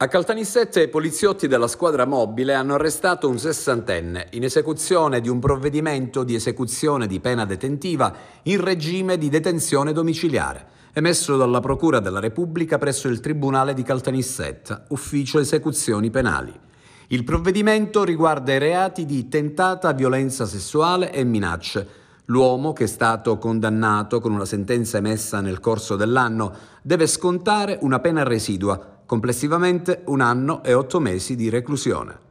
A Caltanissette i poliziotti della squadra mobile hanno arrestato un sessantenne in esecuzione di un provvedimento di esecuzione di pena detentiva in regime di detenzione domiciliare, emesso dalla Procura della Repubblica presso il Tribunale di Caltanissetta, ufficio esecuzioni penali. Il provvedimento riguarda i reati di tentata violenza sessuale e minacce, L'uomo, che è stato condannato con una sentenza emessa nel corso dell'anno, deve scontare una pena residua complessivamente un anno e otto mesi di reclusione.